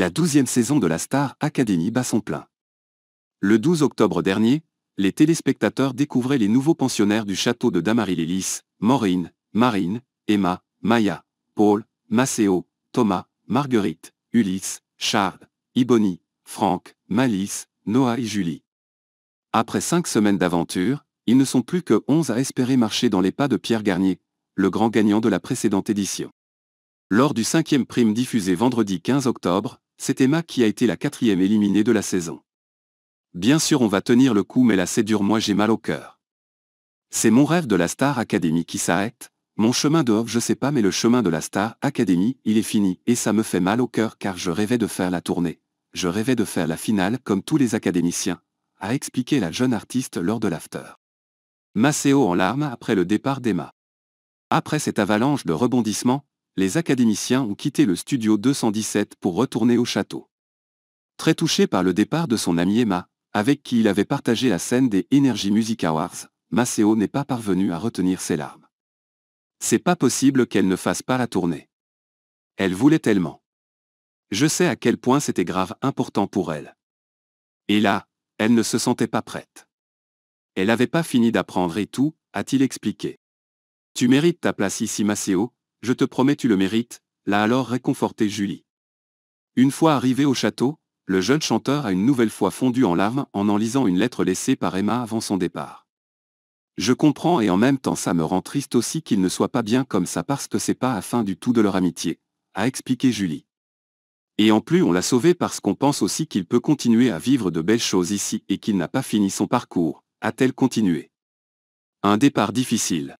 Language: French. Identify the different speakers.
Speaker 1: La douzième saison de la Star Academy bat son plein. Le 12 octobre dernier, les téléspectateurs découvraient les nouveaux pensionnaires du château de Damary-Lélis, Maureen, Marine, Emma, Maya, Paul, Maceo, Thomas, Marguerite, Ulysse, Charles, Iboni, Franck, Malice, Noah et Julie. Après cinq semaines d'aventure, ils ne sont plus que onze à espérer marcher dans les pas de Pierre Garnier, le grand gagnant de la précédente édition. Lors du cinquième prime diffusé vendredi 15 octobre, c'est Emma qui a été la quatrième éliminée de la saison. Bien sûr on va tenir le coup mais là c'est dur moi j'ai mal au cœur. C'est mon rêve de la Star Academy qui s'arrête, mon chemin de off je sais pas mais le chemin de la Star Academy il est fini et ça me fait mal au cœur car je rêvais de faire la tournée, je rêvais de faire la finale comme tous les académiciens, a expliqué la jeune artiste lors de l'after. Maceo en larmes après le départ d'Emma. Après cette avalanche de rebondissements, les académiciens ont quitté le studio 217 pour retourner au château. Très touché par le départ de son ami Emma, avec qui il avait partagé la scène des Energy Music Awards, Maceo n'est pas parvenu à retenir ses larmes. C'est pas possible qu'elle ne fasse pas la tournée. Elle voulait tellement. Je sais à quel point c'était grave important pour elle. Et là, elle ne se sentait pas prête. Elle avait pas fini d'apprendre et tout, a-t-il expliqué. Tu mérites ta place ici Maceo, je te promets tu le mérites, l'a alors réconforté Julie. Une fois arrivé au château, le jeune chanteur a une nouvelle fois fondu en larmes en en lisant une lettre laissée par Emma avant son départ. Je comprends et en même temps ça me rend triste aussi qu'il ne soit pas bien comme ça parce que c'est pas à fin du tout de leur amitié, a expliqué Julie. Et en plus on l'a sauvé parce qu'on pense aussi qu'il peut continuer à vivre de belles choses ici et qu'il n'a pas fini son parcours, a-t-elle continué. Un départ difficile.